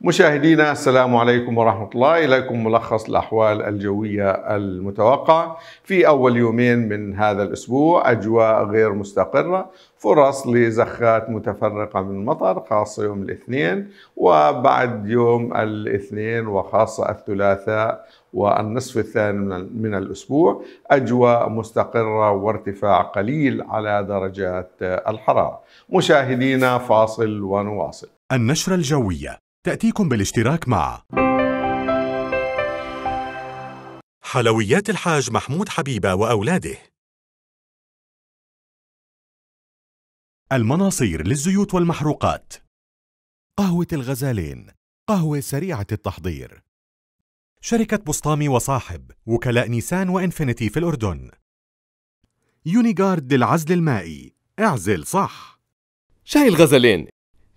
مشاهدينا السلام عليكم ورحمة الله إليكم ملخص الأحوال الجوية المتوقعة في أول يومين من هذا الأسبوع أجواء غير مستقرة فرص لزخات متفرقة من المطر خاصة يوم الاثنين وبعد يوم الاثنين وخاصة الثلاثاء والنصف الثاني من الأسبوع أجواء مستقرة وارتفاع قليل على درجات الحرارة مشاهدينا فاصل ونواصل النشرة الجوية تأتيكم بالاشتراك مع حلويات الحاج محمود حبيبة وأولاده المناصير للزيوت والمحروقات قهوة الغزالين قهوة سريعة التحضير شركة بسطامي وصاحب وكلاء نيسان وإنفينيتي في الأردن يونيغارد للعزل المائي اعزل صح شاي الغزلين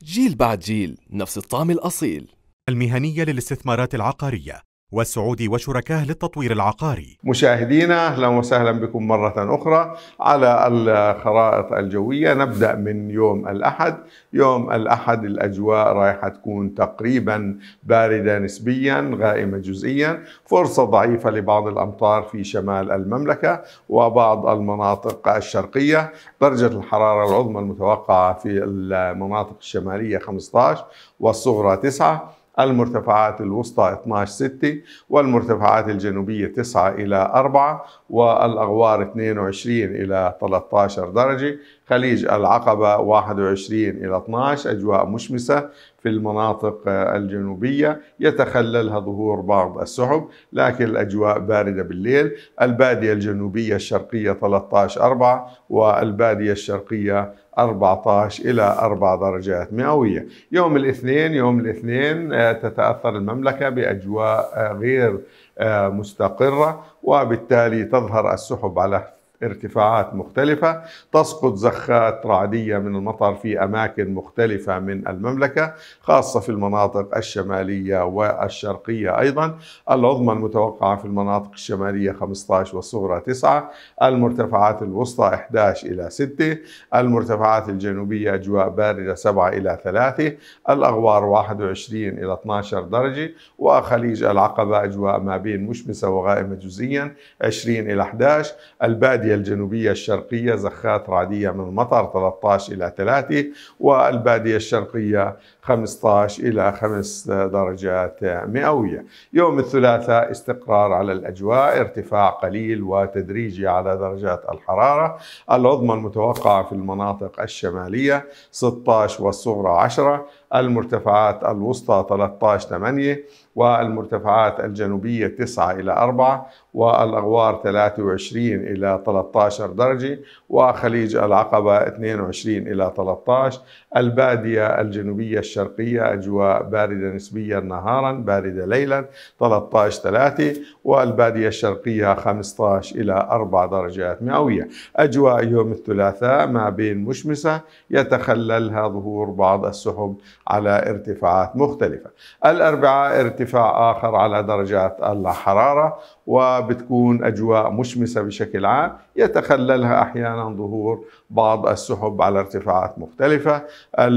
جيل بعد جيل نفس الطعم الأصيل المهنية للاستثمارات العقارية والسعودي وشركاه للتطوير العقاري مشاهدينا أهلا وسهلا بكم مرة أخرى على الخرائط الجوية نبدأ من يوم الأحد يوم الأحد الأجواء رايحة تكون تقريبا باردة نسبيا غائمة جزئيا فرصة ضعيفة لبعض الأمطار في شمال المملكة وبعض المناطق الشرقية درجة الحرارة العظمى المتوقعة في المناطق الشمالية 15 والصغرى 9 المرتفعات الوسطى 12 6 والمرتفعات الجنوبية 9 إلى 4 والأغوار 22 إلى 13 درجة خليج العقبة 21 إلى 12 أجواء مشمسة في المناطق آه، الجنوبية يتخللها ظهور بعض السحب لكن الأجواء باردة بالليل البادية الجنوبية الشرقية 13 4 والبادية الشرقية 14 إلى 4 درجات مئوية يوم الاثنين يوم الاثنين آه، تتأثر المملكة بأجواء آه، غير مستقرة وبالتالي تظهر السحب على ارتفاعات مختلفة تسقط زخات رعدية من المطر في أماكن مختلفة من المملكة خاصة في المناطق الشمالية والشرقية أيضا العظمى المتوقعة في المناطق الشمالية 15 والصغرى 9 المرتفعات الوسطى 11 إلى 6 المرتفعات الجنوبية أجواء باردة 7 إلى 3 الأغوار 21 إلى 12 درجة وخليج العقبة أجواء ما بين مشمسة وغائمة جزئيا 20 إلى 11 البادية الجنوبية الشرقية زخات رعدية من المطر 13 إلى 3 والبادية الشرقية 15 إلى 5 درجات مئوية يوم الثلاثاء استقرار على الأجواء ارتفاع قليل وتدريجي على درجات الحرارة العظمى المتوقعة في المناطق الشمالية 16 والصغرى 10 المرتفعات الوسطى 13 8 والمرتفعات الجنوبية 9 إلى 4 والأغوار 23 إلى 13 درجة وخليج العقبة 22 إلى 13 البادية الجنوبية الشرقية أجواء باردة نسبيا نهارا باردة ليلا 13 3 والبادية الشرقية 15 إلى 4 درجات مئوية أجواء يوم الثلاثاء ما بين مشمسة يتخللها ظهور بعض السحب على ارتفاعات مختلفة الأربعاء ارتفاع آخر على درجات الحرارة وبتكون أجواء مشمسة بشكل عام يتخللها أحيانا ظهور بعض السحب على ارتفاعات مختلفة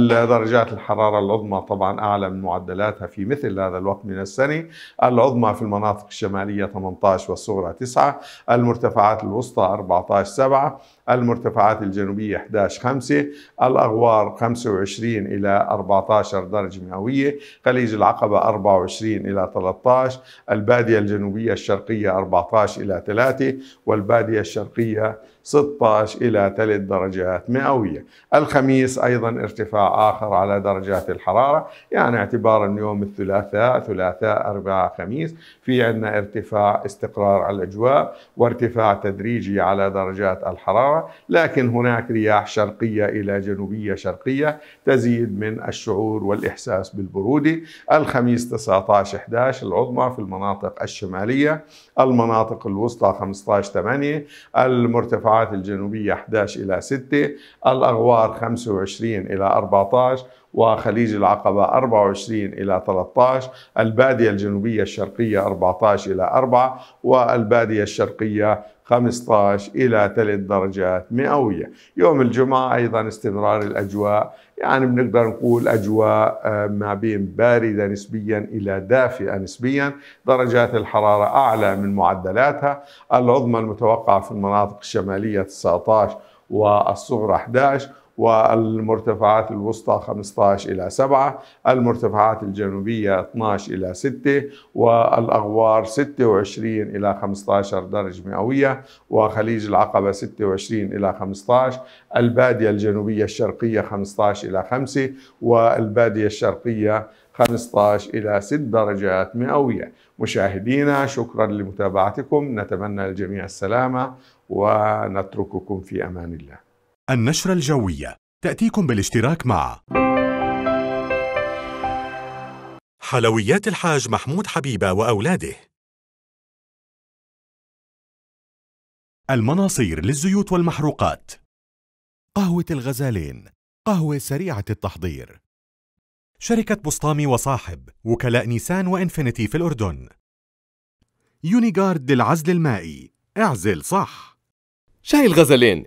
درجات الحرارة العظمى طبعا أعلى من معدلاتها في مثل هذا الوقت من السنة العظمى في المناطق الشمالية 18 والصغرى 9 المرتفعات الوسطى 14 7 المرتفعات الجنوبية 11 5 الأغوار 25 إلى 14 درجة مئوية خليج العقبة 24 إلى 13 البادية الجنوبية الشرقية 14 إلى 3 والبادية الشرقية 16 إلى 3 درجات مئوية الخميس أيضا ارتفاع آخر على درجات الحرارة يعني اعتبارا يوم الثلاثاء ثلاثاء أربعاء خميس في عندنا ارتفاع استقرار على الأجواء وارتفاع تدريجي على درجات الحرارة الحرارة لكن هناك رياح شرقية إلى جنوبية شرقية تزيد من الشعور والإحساس بالبرودة الخميس 19 11 العظمى في المناطق الشمالية المناطق الوسطى 15 8 المرتفعات الجنوبية 11 إلى 6 الأغوار 25 إلى 14 وخليج العقبة 24 إلى 13 البادية الجنوبية الشرقية 14 إلى 4 والبادية الشرقية 15 إلى 3 درجات مئوية يوم الجمعة أيضا استمرار الأجواء يعني بنقدر نقول أجواء آه، ما بين باردة نسبيا إلى دافئة نسبيا درجات الحرارة أعلى من معدلاتها العظمى المتوقعة في المناطق الشمالية 19 والصغرى 11 والمرتفعات الوسطى 15 إلى 7 المرتفعات الجنوبية 12 إلى 6 والأغوار 26 إلى 15 درجة مئوية وخليج العقبة 26 إلى 15 البادية الجنوبية الشرقية 15 إلى 5 والبادية الشرقية 15 إلى 6 درجات مئوية مشاهدينا شكرا لمتابعتكم نتمنى الجميع السلامة ونترككم في أمان الله النشرة الجوية تأتيكم بالاشتراك مع حلويات الحاج محمود حبيبة وأولاده المناصير للزيوت والمحروقات قهوة الغزالين قهوة سريعة التحضير شركة بسطامي وصاحب وكلاء نيسان وإنفينيتي في الأردن يونيغارد للعزل المائي اعزل صح شاي الغزلين